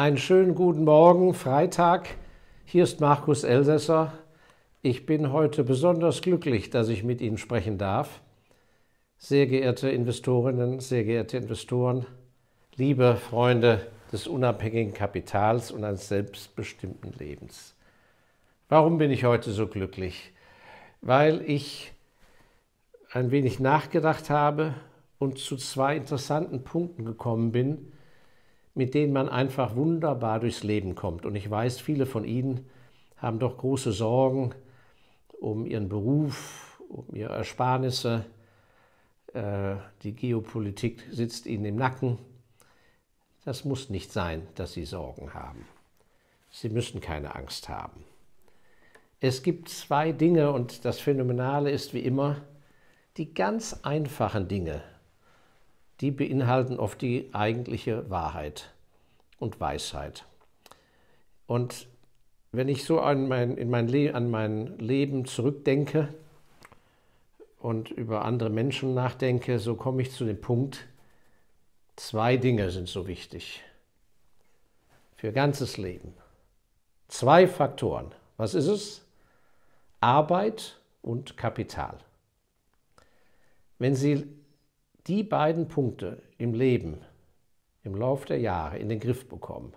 Einen schönen guten Morgen, Freitag. Hier ist Markus Elsässer. Ich bin heute besonders glücklich, dass ich mit Ihnen sprechen darf. Sehr geehrte Investorinnen, sehr geehrte Investoren, liebe Freunde des unabhängigen Kapitals und eines selbstbestimmten Lebens. Warum bin ich heute so glücklich? Weil ich ein wenig nachgedacht habe und zu zwei interessanten Punkten gekommen bin, mit denen man einfach wunderbar durchs Leben kommt. Und ich weiß, viele von Ihnen haben doch große Sorgen um ihren Beruf, um ihre Ersparnisse. Äh, die Geopolitik sitzt Ihnen im Nacken. Das muss nicht sein, dass Sie Sorgen haben. Sie müssen keine Angst haben. Es gibt zwei Dinge und das Phänomenale ist wie immer, die ganz einfachen Dinge die beinhalten oft die eigentliche Wahrheit und Weisheit. Und wenn ich so an mein, in mein, an mein Leben zurückdenke und über andere Menschen nachdenke, so komme ich zu dem Punkt, zwei Dinge sind so wichtig für ganzes Leben. Zwei Faktoren. Was ist es? Arbeit und Kapital. Wenn Sie die beiden Punkte im Leben, im Lauf der Jahre in den Griff bekommen,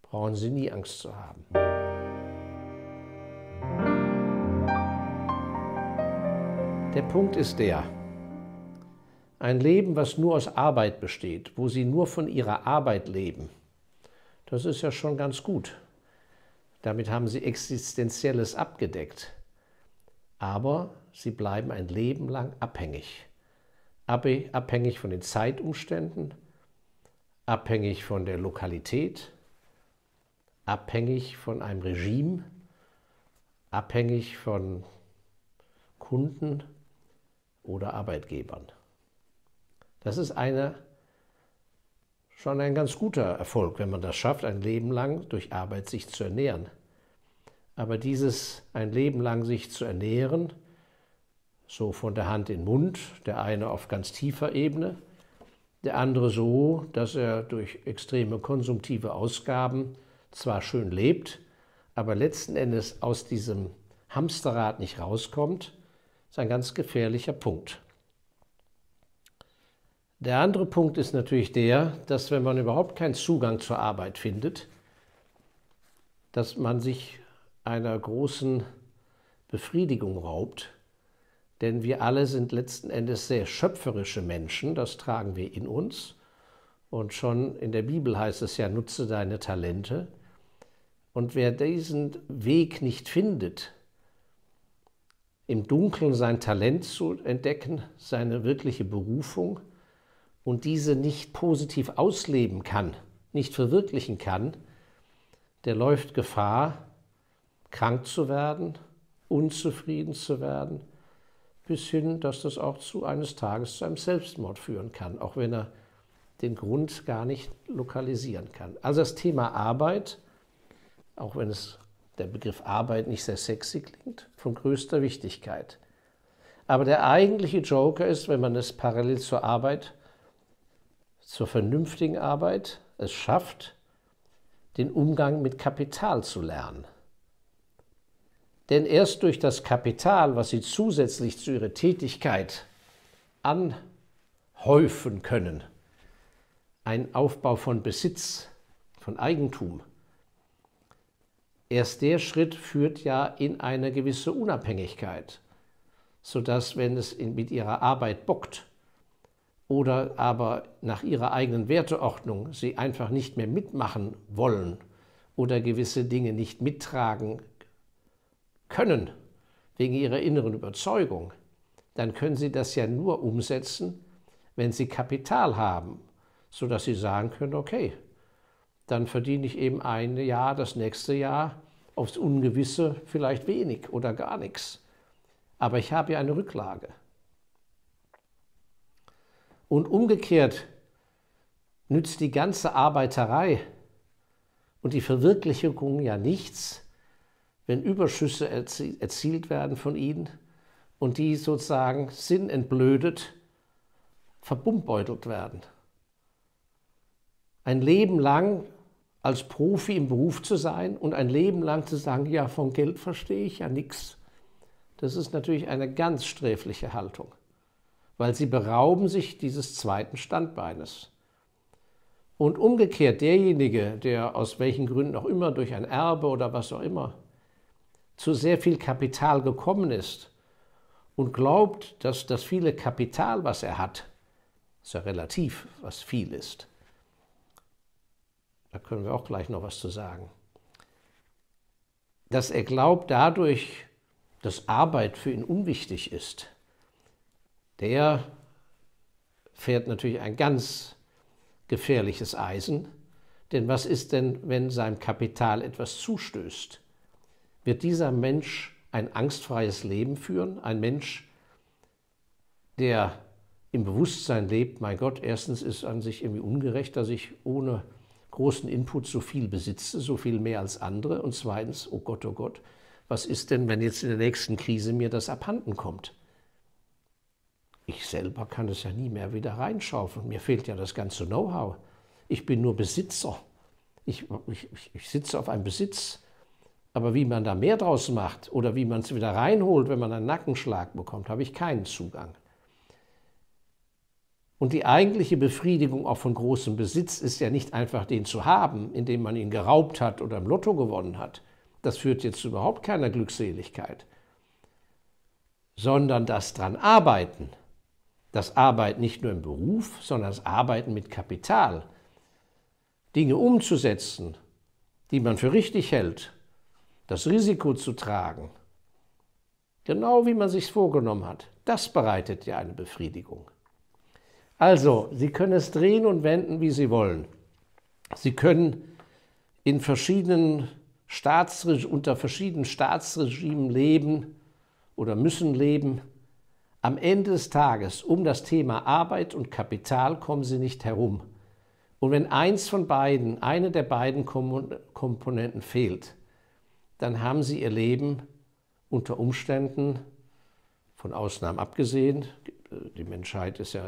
brauchen Sie nie Angst zu haben. Der Punkt ist der, ein Leben, was nur aus Arbeit besteht, wo Sie nur von Ihrer Arbeit leben, das ist ja schon ganz gut. Damit haben Sie Existenzielles abgedeckt. Aber Sie bleiben ein Leben lang abhängig abhängig von den Zeitumständen, abhängig von der Lokalität, abhängig von einem Regime, abhängig von Kunden oder Arbeitgebern. Das ist eine, schon ein ganz guter Erfolg, wenn man das schafft, ein Leben lang durch Arbeit sich zu ernähren. Aber dieses ein Leben lang sich zu ernähren, so von der Hand in den Mund, der eine auf ganz tiefer Ebene, der andere so, dass er durch extreme konsumtive Ausgaben zwar schön lebt, aber letzten Endes aus diesem Hamsterrad nicht rauskommt, ist ein ganz gefährlicher Punkt. Der andere Punkt ist natürlich der, dass wenn man überhaupt keinen Zugang zur Arbeit findet, dass man sich einer großen Befriedigung raubt, denn wir alle sind letzten Endes sehr schöpferische Menschen, das tragen wir in uns. Und schon in der Bibel heißt es ja, nutze deine Talente. Und wer diesen Weg nicht findet, im Dunkeln sein Talent zu entdecken, seine wirkliche Berufung und diese nicht positiv ausleben kann, nicht verwirklichen kann, der läuft Gefahr, krank zu werden, unzufrieden zu werden bis hin, dass das auch zu eines Tages zu einem Selbstmord führen kann, auch wenn er den Grund gar nicht lokalisieren kann. Also das Thema Arbeit, auch wenn es der Begriff Arbeit nicht sehr sexy klingt, von größter Wichtigkeit. Aber der eigentliche Joker ist, wenn man es parallel zur Arbeit, zur vernünftigen Arbeit, es schafft, den Umgang mit Kapital zu lernen. Denn erst durch das Kapital, was sie zusätzlich zu ihrer Tätigkeit anhäufen können, ein Aufbau von Besitz, von Eigentum, erst der Schritt führt ja in eine gewisse Unabhängigkeit, sodass, wenn es mit ihrer Arbeit bockt, oder aber nach ihrer eigenen Werteordnung sie einfach nicht mehr mitmachen wollen oder gewisse Dinge nicht mittragen können, wegen ihrer inneren Überzeugung, dann können sie das ja nur umsetzen, wenn sie Kapital haben, sodass sie sagen können, okay, dann verdiene ich eben ein Jahr, das nächste Jahr aufs Ungewisse vielleicht wenig oder gar nichts. Aber ich habe ja eine Rücklage. Und umgekehrt nützt die ganze Arbeiterei und die Verwirklichung ja nichts, wenn Überschüsse erzie erzielt werden von ihnen und die sozusagen sinnentblödet verbumbeutelt werden. Ein Leben lang als Profi im Beruf zu sein und ein Leben lang zu sagen, ja, von Geld verstehe ich ja nichts, das ist natürlich eine ganz sträfliche Haltung, weil sie berauben sich dieses zweiten Standbeines. Und umgekehrt derjenige, der aus welchen Gründen auch immer durch ein Erbe oder was auch immer zu sehr viel Kapital gekommen ist und glaubt, dass das viele Kapital, was er hat, ist ja relativ, was viel ist. Da können wir auch gleich noch was zu sagen. Dass er glaubt dadurch, dass Arbeit für ihn unwichtig ist, der fährt natürlich ein ganz gefährliches Eisen. Denn was ist denn, wenn seinem Kapital etwas zustößt? wird dieser Mensch ein angstfreies Leben führen, ein Mensch, der im Bewusstsein lebt, mein Gott, erstens ist an sich irgendwie ungerecht, dass ich ohne großen Input so viel besitze, so viel mehr als andere. Und zweitens, oh Gott, oh Gott, was ist denn, wenn jetzt in der nächsten Krise mir das abhanden kommt? Ich selber kann es ja nie mehr wieder reinschaufeln. Mir fehlt ja das ganze Know-how. Ich bin nur Besitzer. Ich, ich, ich sitze auf einem Besitz. Aber wie man da mehr draus macht oder wie man es wieder reinholt, wenn man einen Nackenschlag bekommt, habe ich keinen Zugang. Und die eigentliche Befriedigung auch von großem Besitz ist ja nicht einfach, den zu haben, indem man ihn geraubt hat oder im Lotto gewonnen hat. Das führt jetzt zu überhaupt keiner Glückseligkeit. Sondern das dran arbeiten. Das Arbeiten nicht nur im Beruf, sondern das Arbeiten mit Kapital. Dinge umzusetzen, die man für richtig hält das Risiko zu tragen, genau wie man sich vorgenommen hat, das bereitet ja eine Befriedigung. Also, Sie können es drehen und wenden, wie Sie wollen. Sie können in verschiedenen Staatsreg unter verschiedenen Staatsregimen leben oder müssen leben. Am Ende des Tages um das Thema Arbeit und Kapital kommen Sie nicht herum. Und wenn eins von beiden, eine der beiden Komponenten fehlt, dann haben sie ihr Leben unter Umständen, von Ausnahmen abgesehen, die Menschheit ist ja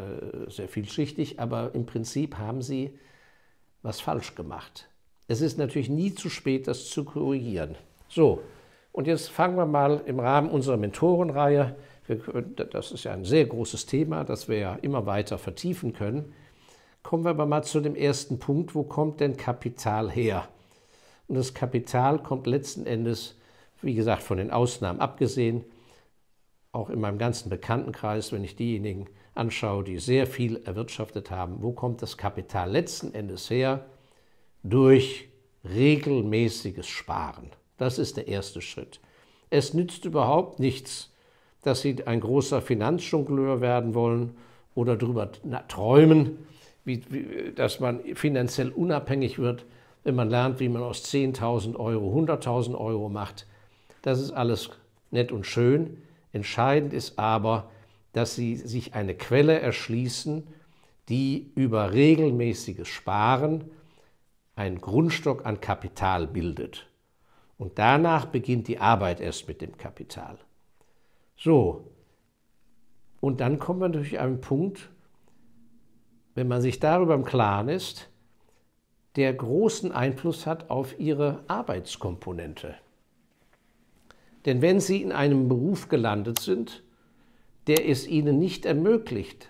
sehr vielschichtig, aber im Prinzip haben sie was falsch gemacht. Es ist natürlich nie zu spät, das zu korrigieren. So, und jetzt fangen wir mal im Rahmen unserer Mentorenreihe, können, das ist ja ein sehr großes Thema, das wir ja immer weiter vertiefen können, kommen wir aber mal zu dem ersten Punkt, wo kommt denn Kapital her? Und das Kapital kommt letzten Endes, wie gesagt, von den Ausnahmen abgesehen, auch in meinem ganzen Bekanntenkreis, wenn ich diejenigen anschaue, die sehr viel erwirtschaftet haben, wo kommt das Kapital letzten Endes her? Durch regelmäßiges Sparen. Das ist der erste Schritt. Es nützt überhaupt nichts, dass Sie ein großer Finanzjongleur werden wollen oder darüber träumen, wie, wie, dass man finanziell unabhängig wird wenn man lernt, wie man aus 10.000 Euro 100.000 Euro macht, das ist alles nett und schön. Entscheidend ist aber, dass Sie sich eine Quelle erschließen, die über regelmäßiges Sparen einen Grundstock an Kapital bildet. Und danach beginnt die Arbeit erst mit dem Kapital. So, und dann kommt man natürlich an einen Punkt, wenn man sich darüber im Klaren ist, der großen Einfluss hat auf ihre Arbeitskomponente. Denn wenn Sie in einem Beruf gelandet sind, der es Ihnen nicht ermöglicht,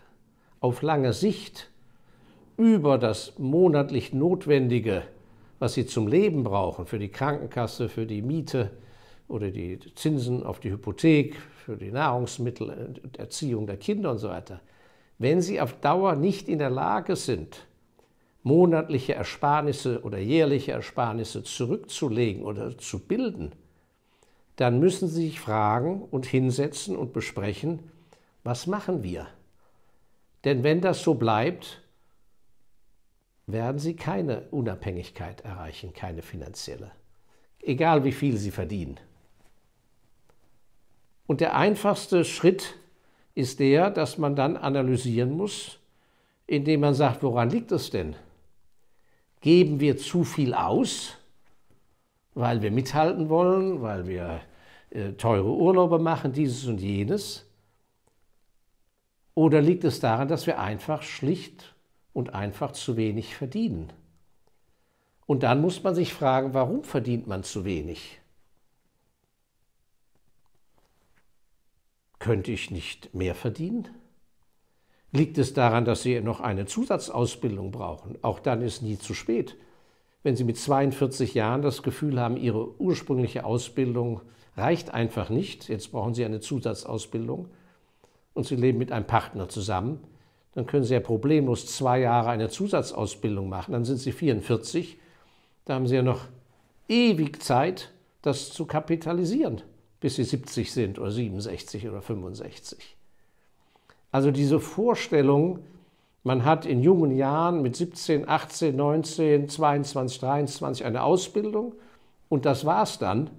auf lange Sicht über das monatlich Notwendige, was Sie zum Leben brauchen, für die Krankenkasse, für die Miete oder die Zinsen auf die Hypothek, für die Nahrungsmittel, Erziehung der Kinder und so weiter, wenn Sie auf Dauer nicht in der Lage sind, monatliche Ersparnisse oder jährliche Ersparnisse zurückzulegen oder zu bilden, dann müssen Sie sich fragen und hinsetzen und besprechen, was machen wir? Denn wenn das so bleibt, werden Sie keine Unabhängigkeit erreichen, keine finanzielle, egal wie viel Sie verdienen. Und der einfachste Schritt ist der, dass man dann analysieren muss, indem man sagt, woran liegt es denn? geben wir zu viel aus, weil wir mithalten wollen, weil wir äh, teure Urlaube machen, dieses und jenes? Oder liegt es daran, dass wir einfach schlicht und einfach zu wenig verdienen? Und dann muss man sich fragen, warum verdient man zu wenig? Könnte ich nicht mehr verdienen? Liegt es daran, dass Sie noch eine Zusatzausbildung brauchen? Auch dann ist nie zu spät. Wenn Sie mit 42 Jahren das Gefühl haben, Ihre ursprüngliche Ausbildung reicht einfach nicht, jetzt brauchen Sie eine Zusatzausbildung und Sie leben mit einem Partner zusammen, dann können Sie ja problemlos zwei Jahre eine Zusatzausbildung machen. Dann sind Sie 44, da haben Sie ja noch ewig Zeit, das zu kapitalisieren, bis Sie 70 sind oder 67 oder 65. Also diese Vorstellung, man hat in jungen Jahren mit 17, 18, 19, 22, 23 eine Ausbildung und das war's dann.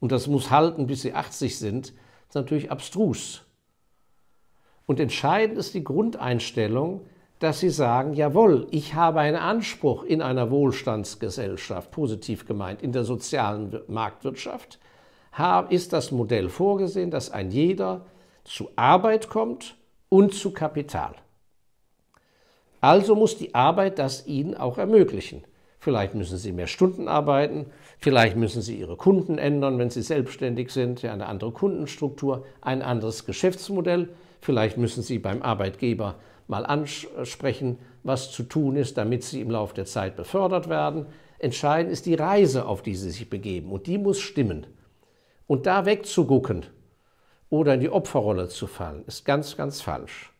Und das muss halten, bis sie 80 sind, ist natürlich abstrus. Und entscheidend ist die Grundeinstellung, dass sie sagen, jawohl, ich habe einen Anspruch in einer Wohlstandsgesellschaft, positiv gemeint, in der sozialen Marktwirtschaft, ist das Modell vorgesehen, dass ein jeder zu Arbeit kommt und zu Kapital. Also muss die Arbeit das ihnen auch ermöglichen. Vielleicht müssen sie mehr Stunden arbeiten, vielleicht müssen sie ihre Kunden ändern, wenn sie selbstständig sind, eine andere Kundenstruktur, ein anderes Geschäftsmodell. Vielleicht müssen sie beim Arbeitgeber mal ansprechen, was zu tun ist, damit sie im Laufe der Zeit befördert werden. Entscheidend ist die Reise, auf die sie sich begeben und die muss stimmen. Und da wegzugucken oder in die Opferrolle zu fallen, ist ganz, ganz falsch.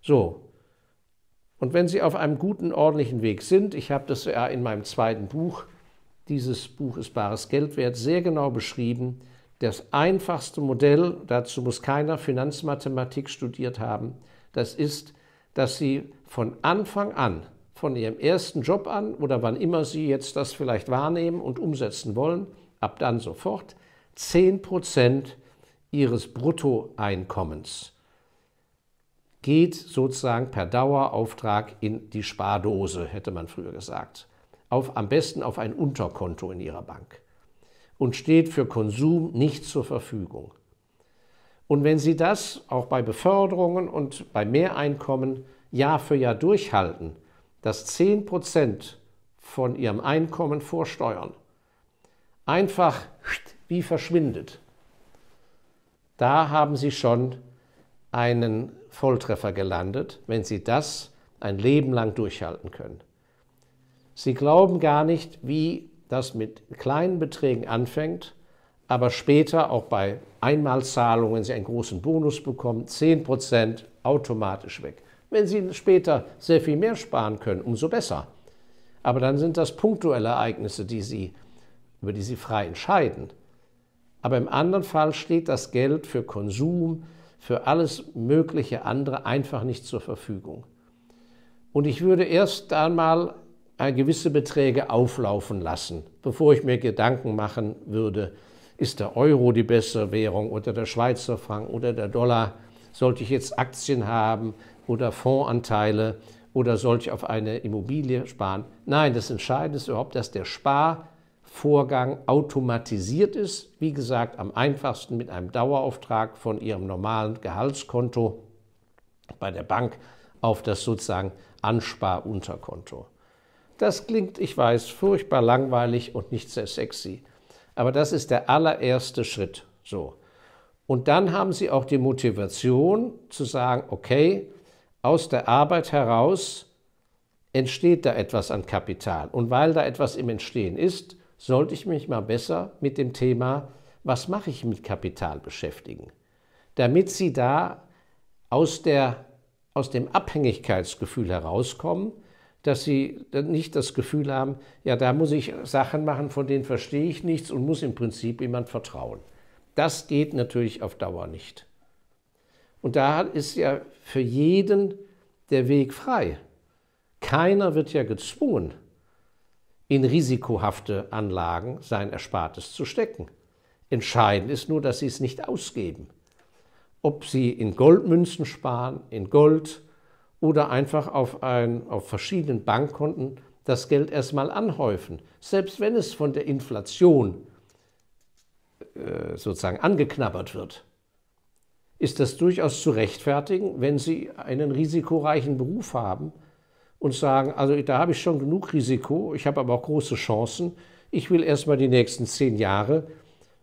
So. Und wenn Sie auf einem guten, ordentlichen Weg sind, ich habe das ja in meinem zweiten Buch, dieses Buch ist bares Geld wert, sehr genau beschrieben, das einfachste Modell, dazu muss keiner Finanzmathematik studiert haben, das ist, dass Sie von Anfang an, von Ihrem ersten Job an oder wann immer Sie jetzt das vielleicht wahrnehmen und umsetzen wollen, ab dann sofort, 10 Prozent ihres Bruttoeinkommens geht sozusagen per Dauerauftrag in die Spardose, hätte man früher gesagt. Auf, am besten auf ein Unterkonto in ihrer Bank und steht für Konsum nicht zur Verfügung. Und wenn Sie das auch bei Beförderungen und bei Mehreinkommen Jahr für Jahr durchhalten, dass 10% von Ihrem Einkommen vor Steuern einfach wie verschwindet, da haben Sie schon einen Volltreffer gelandet, wenn Sie das ein Leben lang durchhalten können. Sie glauben gar nicht, wie das mit kleinen Beträgen anfängt, aber später auch bei Einmalzahlungen, wenn Sie einen großen Bonus bekommen, 10% automatisch weg. Wenn Sie später sehr viel mehr sparen können, umso besser. Aber dann sind das punktuelle Ereignisse, die Sie, über die Sie frei entscheiden. Aber im anderen Fall steht das Geld für Konsum, für alles mögliche andere einfach nicht zur Verfügung. Und ich würde erst einmal äh, gewisse Beträge auflaufen lassen, bevor ich mir Gedanken machen würde, ist der Euro die bessere Währung oder der Schweizer Franken oder der Dollar? Sollte ich jetzt Aktien haben oder Fondsanteile oder sollte ich auf eine Immobilie sparen? Nein, das Entscheidende ist überhaupt, dass der Spar Vorgang automatisiert ist. Wie gesagt, am einfachsten mit einem Dauerauftrag von Ihrem normalen Gehaltskonto bei der Bank auf das sozusagen Ansparunterkonto. Das klingt, ich weiß, furchtbar langweilig und nicht sehr sexy. Aber das ist der allererste Schritt. So. Und dann haben Sie auch die Motivation zu sagen, okay, aus der Arbeit heraus entsteht da etwas an Kapital. Und weil da etwas im Entstehen ist, sollte ich mich mal besser mit dem Thema, was mache ich mit Kapital beschäftigen, damit Sie da aus, der, aus dem Abhängigkeitsgefühl herauskommen, dass Sie nicht das Gefühl haben, ja, da muss ich Sachen machen, von denen verstehe ich nichts und muss im Prinzip jemand vertrauen. Das geht natürlich auf Dauer nicht. Und da ist ja für jeden der Weg frei. Keiner wird ja gezwungen, in risikohafte Anlagen sein Erspartes zu stecken. Entscheidend ist nur, dass sie es nicht ausgeben. Ob sie in Goldmünzen sparen, in Gold oder einfach auf, ein, auf verschiedenen Bankkonten das Geld erstmal anhäufen. Selbst wenn es von der Inflation äh, sozusagen angeknabbert wird, ist das durchaus zu rechtfertigen, wenn Sie einen risikoreichen Beruf haben und sagen, also da habe ich schon genug Risiko, ich habe aber auch große Chancen. Ich will erstmal die nächsten zehn Jahre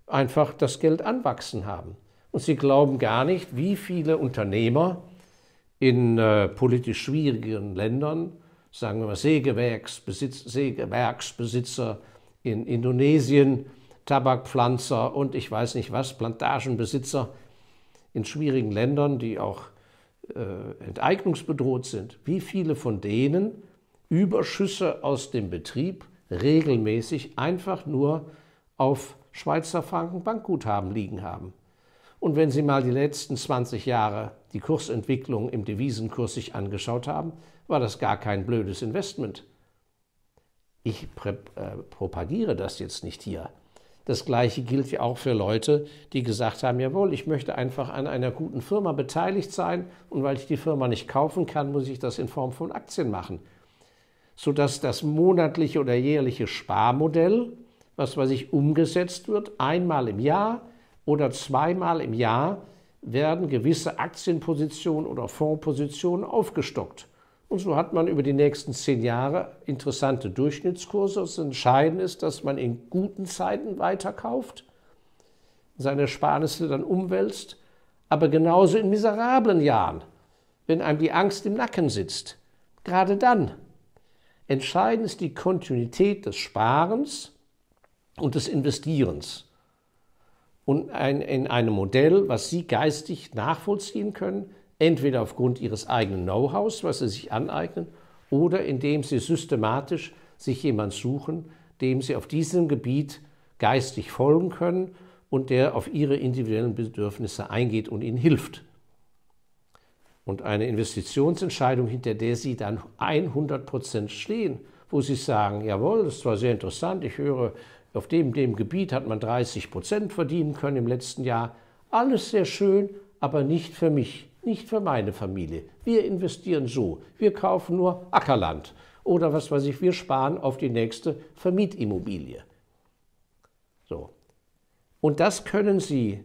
einfach das Geld anwachsen haben. Und sie glauben gar nicht, wie viele Unternehmer in äh, politisch schwierigen Ländern, sagen wir mal Sägewerksbesitz, Sägewerksbesitzer in Indonesien, Tabakpflanzer und ich weiß nicht was, Plantagenbesitzer in schwierigen Ländern, die auch äh, enteignungsbedroht sind, wie viele von denen Überschüsse aus dem Betrieb regelmäßig einfach nur auf Schweizer Franken Bankguthaben liegen haben. Und wenn Sie mal die letzten 20 Jahre die Kursentwicklung im Devisenkurs sich angeschaut haben, war das gar kein blödes Investment. Ich äh, propagiere das jetzt nicht hier, das Gleiche gilt ja auch für Leute, die gesagt haben, jawohl, ich möchte einfach an einer guten Firma beteiligt sein und weil ich die Firma nicht kaufen kann, muss ich das in Form von Aktien machen. Sodass das monatliche oder jährliche Sparmodell, was bei sich umgesetzt wird, einmal im Jahr oder zweimal im Jahr werden gewisse Aktienpositionen oder Fondspositionen aufgestockt. Und so hat man über die nächsten zehn Jahre interessante Durchschnittskurse. Das Entscheidende ist, dass man in guten Zeiten weiterkauft, seine Ersparnisse dann umwälzt, aber genauso in miserablen Jahren, wenn einem die Angst im Nacken sitzt. Gerade dann. Entscheidend ist die Kontinuität des Sparens und des Investierens. Und ein, in einem Modell, was Sie geistig nachvollziehen können, entweder aufgrund ihres eigenen Know-hows, was sie sich aneignen, oder indem sie systematisch sich jemand suchen, dem sie auf diesem Gebiet geistig folgen können und der auf ihre individuellen Bedürfnisse eingeht und ihnen hilft. Und eine Investitionsentscheidung, hinter der sie dann 100 stehen, wo sie sagen, jawohl, das war sehr interessant, ich höre, auf dem, dem Gebiet hat man 30 verdienen können im letzten Jahr, alles sehr schön, aber nicht für mich. Nicht für meine Familie. Wir investieren so. Wir kaufen nur Ackerland. Oder was weiß ich, wir sparen auf die nächste Vermietimmobilie. So. Und das können Sie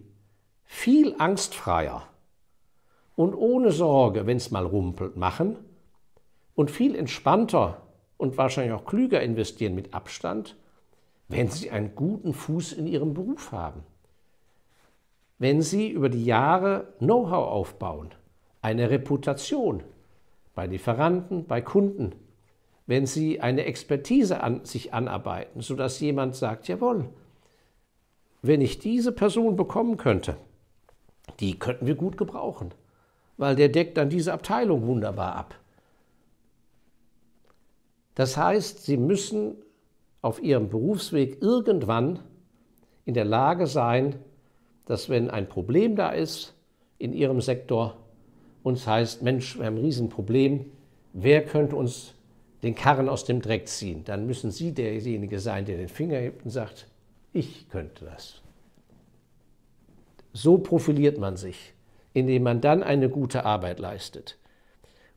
viel angstfreier und ohne Sorge, wenn es mal rumpelt, machen und viel entspannter und wahrscheinlich auch klüger investieren mit Abstand, wenn Sie einen guten Fuß in Ihrem Beruf haben wenn Sie über die Jahre Know-how aufbauen, eine Reputation bei Lieferanten, bei Kunden, wenn Sie eine Expertise an sich anarbeiten, sodass jemand sagt, jawohl, wenn ich diese Person bekommen könnte, die könnten wir gut gebrauchen, weil der deckt dann diese Abteilung wunderbar ab. Das heißt, Sie müssen auf Ihrem Berufsweg irgendwann in der Lage sein, dass wenn ein Problem da ist in ihrem Sektor, uns heißt, Mensch, wir haben ein Riesenproblem, wer könnte uns den Karren aus dem Dreck ziehen? Dann müssen Sie derjenige sein, der den Finger hebt und sagt, ich könnte das. So profiliert man sich, indem man dann eine gute Arbeit leistet.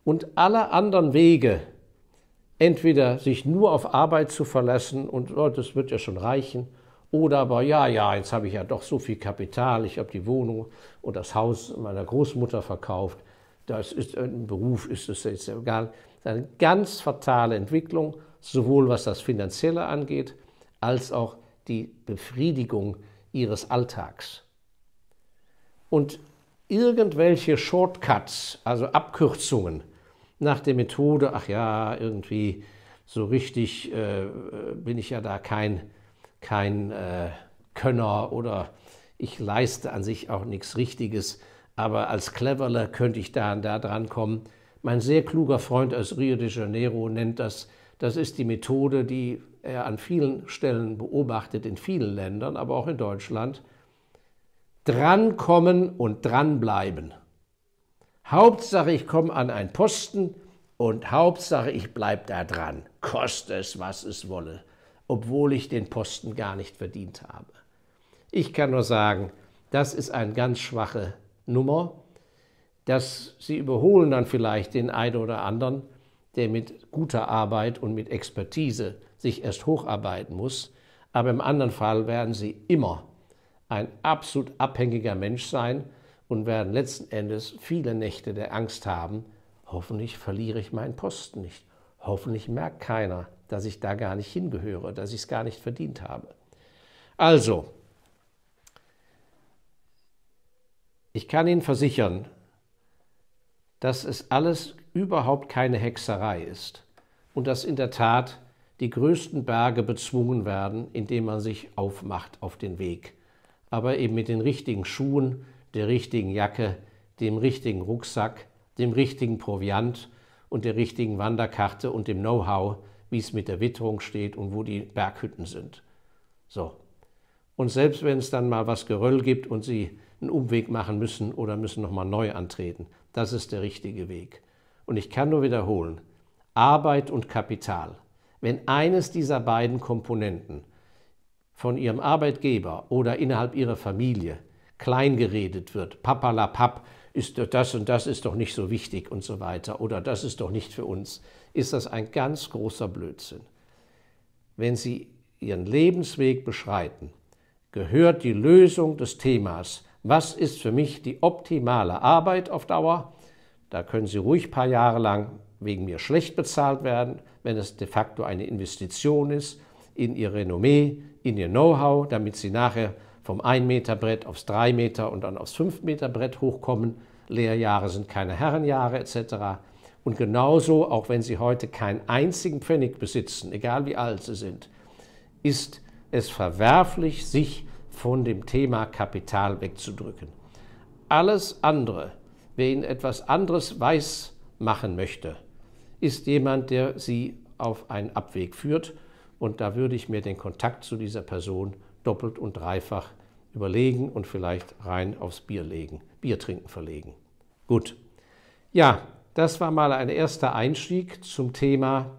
Und alle anderen Wege, entweder sich nur auf Arbeit zu verlassen und oh, das wird ja schon reichen, oder aber, ja, ja, jetzt habe ich ja doch so viel Kapital, ich habe die Wohnung und das Haus meiner Großmutter verkauft, das ist ein Beruf, ist es jetzt egal. Eine ganz fatale Entwicklung, sowohl was das Finanzielle angeht, als auch die Befriedigung ihres Alltags. Und irgendwelche Shortcuts, also Abkürzungen nach der Methode, ach ja, irgendwie so richtig äh, bin ich ja da kein kein äh, Könner oder ich leiste an sich auch nichts Richtiges, aber als Cleverer könnte ich da und da dran kommen. Mein sehr kluger Freund aus Rio de Janeiro nennt das, das ist die Methode, die er an vielen Stellen beobachtet, in vielen Ländern, aber auch in Deutschland. Drankommen und dranbleiben. Hauptsache, ich komme an einen Posten und Hauptsache, ich bleibe da dran, koste es, was es wolle obwohl ich den Posten gar nicht verdient habe. Ich kann nur sagen, das ist eine ganz schwache Nummer. Dass sie überholen dann vielleicht den einen oder anderen, der mit guter Arbeit und mit Expertise sich erst hocharbeiten muss. Aber im anderen Fall werden sie immer ein absolut abhängiger Mensch sein und werden letzten Endes viele Nächte der Angst haben, hoffentlich verliere ich meinen Posten nicht, Hoffentlich merkt keiner, dass ich da gar nicht hingehöre, dass ich es gar nicht verdient habe. Also, ich kann Ihnen versichern, dass es alles überhaupt keine Hexerei ist und dass in der Tat die größten Berge bezwungen werden, indem man sich aufmacht auf den Weg. Aber eben mit den richtigen Schuhen, der richtigen Jacke, dem richtigen Rucksack, dem richtigen Proviant und der richtigen Wanderkarte und dem Know-how, wie es mit der Witterung steht und wo die Berghütten sind. So. Und selbst wenn es dann mal was Geröll gibt und Sie einen Umweg machen müssen oder müssen nochmal neu antreten, das ist der richtige Weg. Und ich kann nur wiederholen, Arbeit und Kapital, wenn eines dieser beiden Komponenten von Ihrem Arbeitgeber oder innerhalb Ihrer Familie kleingeredet wird, papalapap, ist das und das ist doch nicht so wichtig und so weiter oder das ist doch nicht für uns, ist das ein ganz großer Blödsinn. Wenn Sie Ihren Lebensweg beschreiten, gehört die Lösung des Themas, was ist für mich die optimale Arbeit auf Dauer, da können Sie ruhig ein paar Jahre lang wegen mir schlecht bezahlt werden, wenn es de facto eine Investition ist in Ihr Renommee, in Ihr Know-how, damit Sie nachher vom 1-Meter-Brett aufs 3-Meter und dann aufs 5-Meter-Brett hochkommen. Lehrjahre sind keine Herrenjahre etc. Und genauso, auch wenn sie heute keinen einzigen Pfennig besitzen, egal wie alt sie sind, ist es verwerflich, sich von dem Thema Kapital wegzudrücken. Alles andere, wer ihnen etwas anderes weiß machen möchte, ist jemand, der sie auf einen Abweg führt. Und da würde ich mir den Kontakt zu dieser Person doppelt und dreifach überlegen und vielleicht rein aufs Bier legen, Bier trinken verlegen. Gut. Ja, das war mal ein erster Einstieg zum Thema,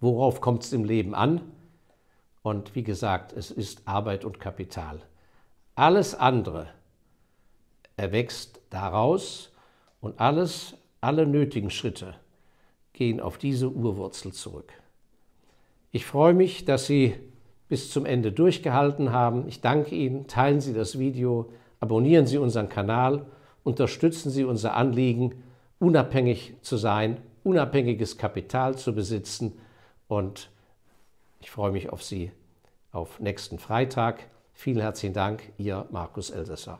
worauf kommt es im Leben an? Und wie gesagt, es ist Arbeit und Kapital. Alles andere erwächst daraus und alles, alle nötigen Schritte gehen auf diese Urwurzel zurück. Ich freue mich, dass Sie bis zum Ende durchgehalten haben. Ich danke Ihnen. Teilen Sie das Video, abonnieren Sie unseren Kanal, unterstützen Sie unser Anliegen, unabhängig zu sein, unabhängiges Kapital zu besitzen. Und ich freue mich auf Sie auf nächsten Freitag. Vielen herzlichen Dank, Ihr Markus Elsässer.